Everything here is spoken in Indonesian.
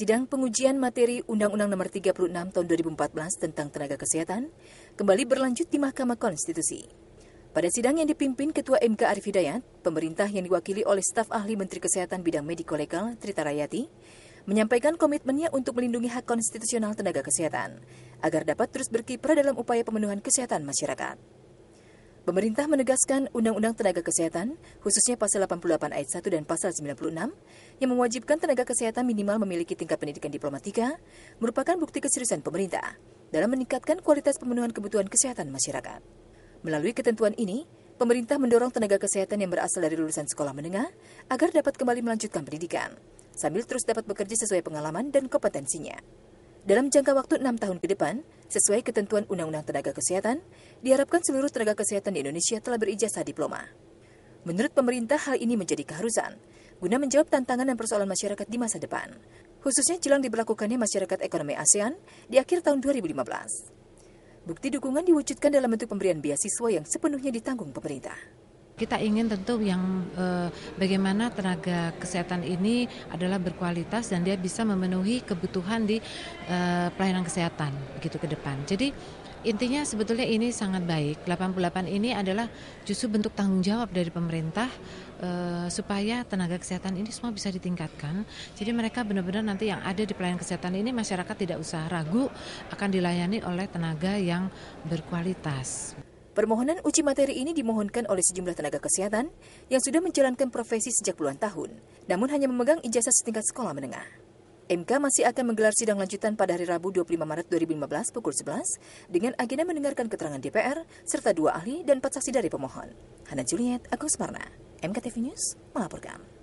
Sidang pengujian materi Undang-Undang Nomor 36 Tahun 2014 tentang Tenaga Kesehatan kembali berlanjut di Mahkamah Konstitusi. Pada sidang yang dipimpin Ketua MK Arif Hidayat, pemerintah yang diwakili oleh staf ahli Menteri Kesehatan bidang mediko legal Trita Rayati menyampaikan komitmennya untuk melindungi hak konstitusional tenaga kesehatan agar dapat terus berkiprah dalam upaya pemenuhan kesehatan masyarakat. Pemerintah menegaskan Undang-Undang Tenaga Kesehatan, khususnya pasal 88 ayat 1 dan pasal 96, yang mewajibkan tenaga kesehatan minimal memiliki tingkat pendidikan diplomatika, merupakan bukti keseriusan pemerintah dalam meningkatkan kualitas pemenuhan kebutuhan kesehatan masyarakat. Melalui ketentuan ini, pemerintah mendorong tenaga kesehatan yang berasal dari lulusan sekolah menengah agar dapat kembali melanjutkan pendidikan, sambil terus dapat bekerja sesuai pengalaman dan kompetensinya. Dalam jangka waktu enam tahun ke depan, Sesuai ketentuan Undang-Undang Tenaga Kesehatan, diharapkan seluruh tenaga kesehatan di Indonesia telah berijazah diploma. Menurut pemerintah, hal ini menjadi keharusan guna menjawab tantangan dan persoalan masyarakat di masa depan, khususnya jelang diberlakukannya masyarakat ekonomi ASEAN di akhir tahun 2015. Bukti dukungan diwujudkan dalam bentuk pemberian beasiswa yang sepenuhnya ditanggung pemerintah. Kita ingin tentu yang eh, bagaimana tenaga kesehatan ini adalah berkualitas dan dia bisa memenuhi kebutuhan di eh, pelayanan kesehatan begitu ke depan. Jadi intinya sebetulnya ini sangat baik. 88 ini adalah justru bentuk tanggung jawab dari pemerintah eh, supaya tenaga kesehatan ini semua bisa ditingkatkan. Jadi mereka benar-benar nanti yang ada di pelayanan kesehatan ini masyarakat tidak usah ragu akan dilayani oleh tenaga yang berkualitas. Permohonan uji materi ini dimohonkan oleh sejumlah tenaga kesehatan yang sudah menjalankan profesi sejak puluhan tahun, namun hanya memegang ijazah setingkat sekolah menengah. MK masih akan menggelar sidang lanjutan pada hari Rabu 25 Maret 2015 pukul 11 dengan agenda mendengarkan keterangan DPR serta dua ahli dan empat saksi dari pemohon. Hana Juliet, Agus Marna, MKTV News melaporkan.